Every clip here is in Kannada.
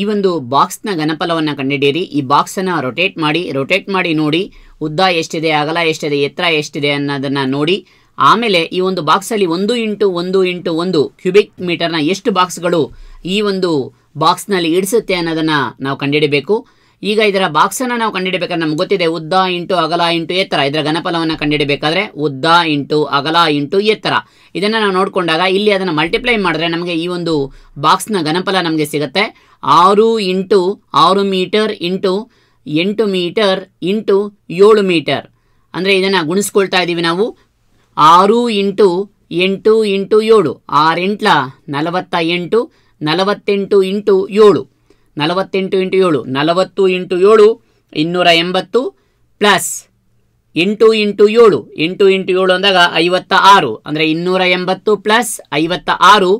ಈ ಒಂದು ಬಾಕ್ಸ್ನ ಘನಫಲವನ್ನು ಕಂಡುಹಿಡಿಯಿರಿ ಈ ಬಾಕ್ಸನ್ನು ರೊಟೇಟ್ ಮಾಡಿ ರೊಟೇಟ್ ಮಾಡಿ ನೋಡಿ ಉದ್ದ ಎಷ್ಟಿದೆ ಅಗಲ ಎಷ್ಟಿದೆ ಎತ್ತರ ಎಷ್ಟಿದೆ ಅನ್ನೋದನ್ನು ನೋಡಿ ಆಮೇಲೆ ಈ ಒಂದು ಬಾಕ್ಸಲ್ಲಿ ಒಂದು ಇಂಟು ಒಂದು ಇಂಟು ಒಂದು ಕ್ಯೂಬಿಕ್ ಮೀಟರ್ನ ಎಷ್ಟು ಬಾಕ್ಸ್ಗಳು ಈ ಒಂದು ಬಾಕ್ಸ್ನಲ್ಲಿ ಇಡಿಸುತ್ತೆ ಅನ್ನೋದನ್ನು ನಾವು ಕಂಡುಹಿಡಬೇಕು ಈಗ ಇದರ ಬಾಕ್ಸನ್ನು ನಾವು ಕಂಡುಹಿಡಬೇಕಾದ್ರೆ ನಮ್ಗೆ ಗೊತ್ತಿದೆ ಉದ್ದ ಇಂಟು ಅಗಲ ಇಂಟು ಎತ್ತರ ಇದರ ಘನಫಲವನ್ನು ಕಂಡುಹಿಡಬೇಕಾದ್ರೆ ಉದ್ದ ಇಂಟು ಅಗಲ ಇಂಟು ಎತ್ತರ ಇದನ್ನು ನಾವು ನೋಡಿಕೊಂಡಾಗ ಇಲ್ಲಿ ಅದನ್ನು ಮಲ್ಟಿಪ್ಲೈ ಮಾಡಿದ್ರೆ ನಮಗೆ ಈ ಒಂದು ಬಾಕ್ಸ್ನ ಘನಫಲ ನಮಗೆ ಸಿಗುತ್ತೆ ಆರು ಇಂಟು ಆರು ಮೀಟರ್ ಇಂಟು ಎಂಟು ಮೀಟರ್ ಇಂಟು ಏಳು ಮೀಟರ್ ಅಂದರೆ ಇದನ್ನು ಗುಣಿಸ್ಕೊಳ್ತಾ ಇದ್ದೀವಿ ನಾವು ಆರು ಇಂಟು ಎಂಟು ಇಂಟು ಏಳು ಆರೆಂಟ್ಲ ನಲವತ್ತ ಎಂಟು ನಲವತ್ತೆಂಟು ಇಂಟು ಏಳು ನಲವತ್ತೆಂಟು ಇಂಟು ಏಳು ನಲವತ್ತು ಇಂಟು ಏಳು ಇನ್ನೂರ ಎಂಬತ್ತು ಪ್ಲಸ್ ಎಂಟು ಇಂಟು ಏಳು ಎಂಟು ಇಂಟು ಏಳು ಅಂದಾಗ ಐವತ್ತ ಆರು ಅಂದರೆ ಇನ್ನೂರ ಎಂಬತ್ತು ಪ್ಲಸ್ ಐವತ್ತ ಆರು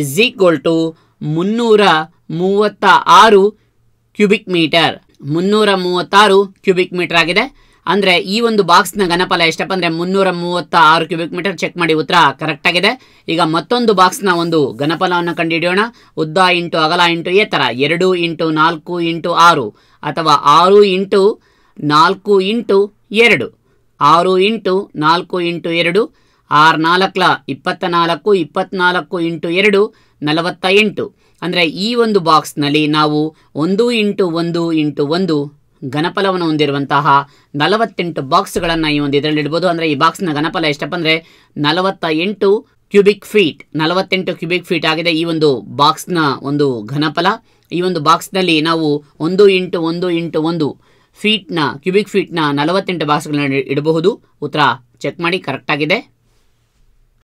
ಇಸ್ ಈಕ್ವಲ್ ಟು ಮುನ್ನೂರ ಮೂವತ್ತ ಆರು ಕ್ಯೂಬಿಕ್ ಮೀಟರ್ ಮುನ್ನೂರ ಮೂವತ್ತಾರು ಕ್ಯೂಬಿಕ್ ಮೀಟರ್ ಆಗಿದೆ ಅಂದ್ರೆ ಈ ಒಂದು ಬಾಕ್ಸ್ ನ ಘನಫಲ ಎಷ್ಟಪ್ಪ ಅಂದ್ರೆ ಮುನ್ನೂರ ಮೂವತ್ತ ಆರು ಕ್ಯೂಬಿಕ್ ಮೀಟರ್ ಚೆಕ್ ಮಾಡಿ ಉತ್ತರ ಕರೆಕ್ಟ್ ಆಗಿದೆ ಈಗ ಮತ್ತೊಂದು ಬಾಕ್ಸ್ ನ ಒಂದು ಘನಫಲವನ್ನು ಕಂಡುಹಿಡಿಯೋಣ ಉದ್ದ ಇಂಟು ಅಗಲ ಇಂಟು ಎತ್ತರ ಎರಡು ಇಂಟು ನಾಲ್ಕು ಇಂಟು ಆರು ಅಥವಾ ಆರು ಇಂಟು ನಾಲ್ಕು ಇಂಟು ಎರಡು ಆರು ಇಂಟು ನಾಲ್ಕು ಇಂಟು ಎರಡು ಆರು ನಾಲ್ಕಲ ಇಪ್ಪತ್ತ ನಾಲ್ಕು ಇಪ್ಪತ್ನಾಲ್ಕು ಇಂಟು ಎರಡು ನಲವತ್ತ ಎಂಟು ಅಂದರೆ ಈ ಒಂದು ಬಾಕ್ಸ್ನಲ್ಲಿ ನಾವು ಒಂದು ಇಂಟು ಒಂದು ಇಂಟು ಒಂದು ಘನಫಲವನ್ನು ಹೊಂದಿರುವಂತಹ ನಲವತ್ತೆಂಟು ಬಾಕ್ಸ್ಗಳನ್ನು ಈ ಒಂದು ಇದರಲ್ಲಿ ಇಡ್ಬೋದು ಅಂದರೆ ಈ ಬಾಕ್ಸ್ನ ಘನಫಲ ಎಷ್ಟಪ್ಪ ಅಂದರೆ ನಲವತ್ತ ಎಂಟು ಕ್ಯೂಬಿಕ್ ಫೀಟ್ ನಲವತ್ತೆಂಟು ಕ್ಯೂಬಿಕ್ ಫೀಟ್ ಆಗಿದೆ ಈ ಒಂದು ಬಾಕ್ಸ್ನ ಒಂದು ಘನಫಲ ಈ ಒಂದು ಬಾಕ್ಸ್ನಲ್ಲಿ ನಾವು ಒಂದು ಇಂಟು ಒಂದು ಇಂಟು ಒಂದು ಫೀಟ್ನ ಕ್ಯೂಬಿಕ್ ಫೀಟ್ನ ನಲವತ್ತೆಂಟು ಬಾಕ್ಸ್ಗಳನ್ನ ಇಡಬಹುದು ಉತ್ತರ ಚೆಕ್ ಮಾಡಿ ಕರೆಕ್ಟಾಗಿದೆ